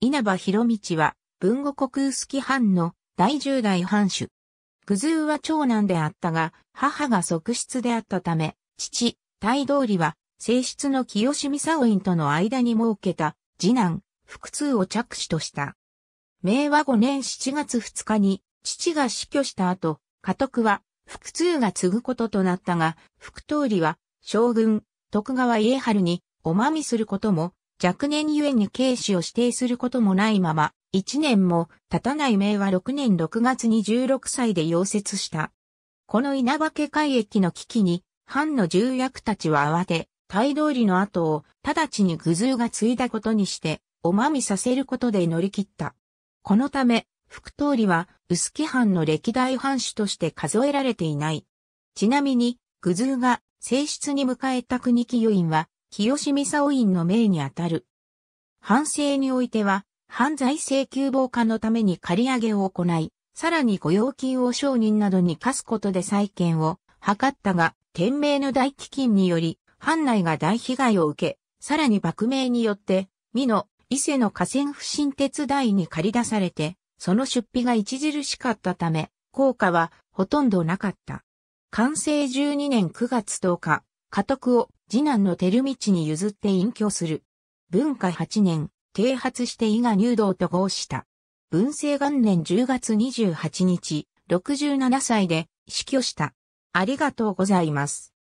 稲葉博道は、文後国臼木藩の第十代藩主。グズーは長男であったが、母が側室であったため、父、大通りは、正室の清志沙院との間に設けた、次男、福通を着手とした。明和5年7月2日に、父が死去した後、家督は、福通が継ぐこととなったが、福通りは、将軍、徳川家春に、おまみすることも、若年ゆえに軽視を指定することもないまま、1年も経たない明和6年6月に16歳で溶接した。この稲掛け海域の危機に、藩の重役たちは慌て、大通りの後を直ちに愚図が継いだことにして、おまみさせることで乗り切った。このため、副通りは、薄木藩の歴代藩主として数えられていない。ちなみに、愚図が正室に迎えた国木余院は、清美佐院の命にあたる。反省においては、犯罪請求防火のために借り上げを行い、さらに御用金を商人などに課すことで再建を図ったが、天命の大飢饉により、藩内が大被害を受け、さらに幕命によって、美濃、伊勢の河川不審鉄台に借り出されて、その出費が著しかったため、効果はほとんどなかった。完成12年9月10日、家督を次男の照道に譲って隠居する。文化8年、啓発して伊賀入道と合した。文政元年10月28日、67歳で死去した。ありがとうございます。